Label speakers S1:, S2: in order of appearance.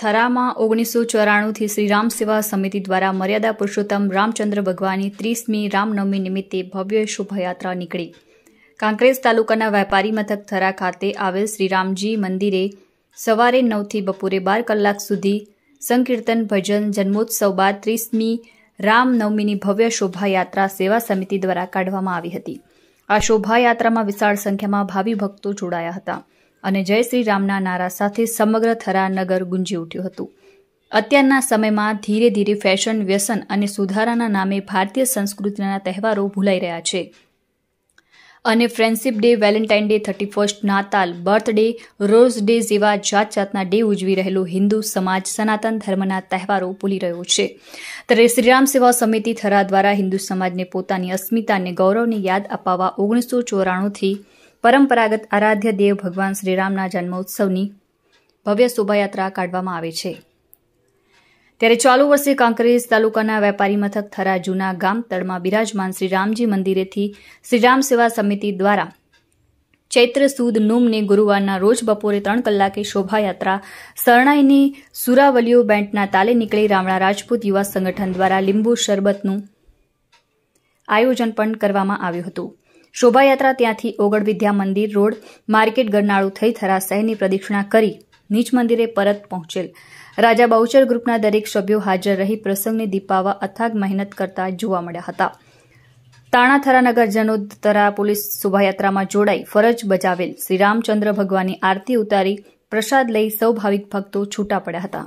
S1: થરામાં ઓગણીસો ચોરાણુંથી શ્રીરામ સેવા સમિતિ દ્વારા મર્યાદા પુરુષોત્તમ રામચંદ્ર ભગવાનની ત્રીસમી રામનવમી નિમિત્તે ભવ્ય શોભાયાત્રા નીકળી કાંકરેજ તાલુકાના વેપારી મથક થરા ખાતે આવેલ શ્રીરામજી મંદિરે સવારે નવથી બપોરે બાર કલાક સુધી સંકીર્તન ભજન જન્મોત્સવ બાદ ત્રીસમી રામનવમીની ભવ્ય શોભાયાત્રા સેવા સમિતિ દ્વારા કાઢવામાં આવી હતી આ શોભાયાત્રામાં વિશાળ સંખ્યામાં ભાવિ ભક્તો જોડાયા હતા અને જય શ્રી રામના નારા સાથે સમગ્ર થરા નગર ગુંજી ઉઠ્યું હતું અત્યારના સમયમાં ધીરે ધીરે ફેશન વ્યસન અને સુધારાના નામે ભારતીય સંસ્કૃતિના તહેવારો ભૂલાઈ રહ્યા છે અને friendship day Valentine day thirty first નાતાલ બર્થડે રોઝ ડે જેવા જાત જાતના ડે ઉજવી રહેલો હિન્દુ સમાજ સનાતન ધર્મના તહેવારો ભૂલી રહ્યો છે ત્યારે શ્રીરામ સેવા સમિતિ થરા દ્વારા હિન્દુ સમાજને પોતાની અસ્મિતાને ગૌરવની યાદ અપાવવા ઓગણીસો ચોરાણુંથી પરંપરાગત આરાધ્ય દેવ ભગવાન શ્રીરામના જન્મોત્સવની ભવ્ય શોભાયાત્રા કાઢવામાં આવે છે ત્યારે ચાલુ વર્ષે કાંકરેજ તાલુકાના વેપારી મથક થરા જૂના ગામ તળમાં બિરાજમાન શ્રીરામજી મંદિરેથી શ્રીરામ સેવા સમિતિ દ્વારા ચૈત્ર સુદ નુમને ગુરુવારના રોજ બપોરે ત્રણ કલાકે શોભાયાત્રા શરણાઈની સુરાવલીઓ બેન્ડના તાલે નીકળી રામણા રાજપૂત યુવા સંગઠન દ્વારા લીંબુ શરબતનું આયોજન પણ કરવામાં આવ્યું હતું શોભાયાત્રા ત્યાંથી ઓગળ વિદ્યા મંદિર રોડ માર્કેટ ગરનાળું થઈ થરા શહેરની પ્રદક્ષિણા કરી નીચ મંદિરે પરત પહોંચેલ રાજા બાઉચર ગ્રુપના દરેક સભ્યો હાજર રહી પ્રસંગને દીપાવવા અથાગ મહેનત કરતા જોવા મળ્યા હતા તાણા થરા નગરજનો તરા પોલીસ શોભાયાત્રામાં જોડાઈ ફરજ બજાવેલ શ્રી રામચંદ્ર ભગવાનની આરતી ઉતારી પ્રસાદ લઈ સૌ ભાવિક ભક્તો છૂટા પડ્યા હતા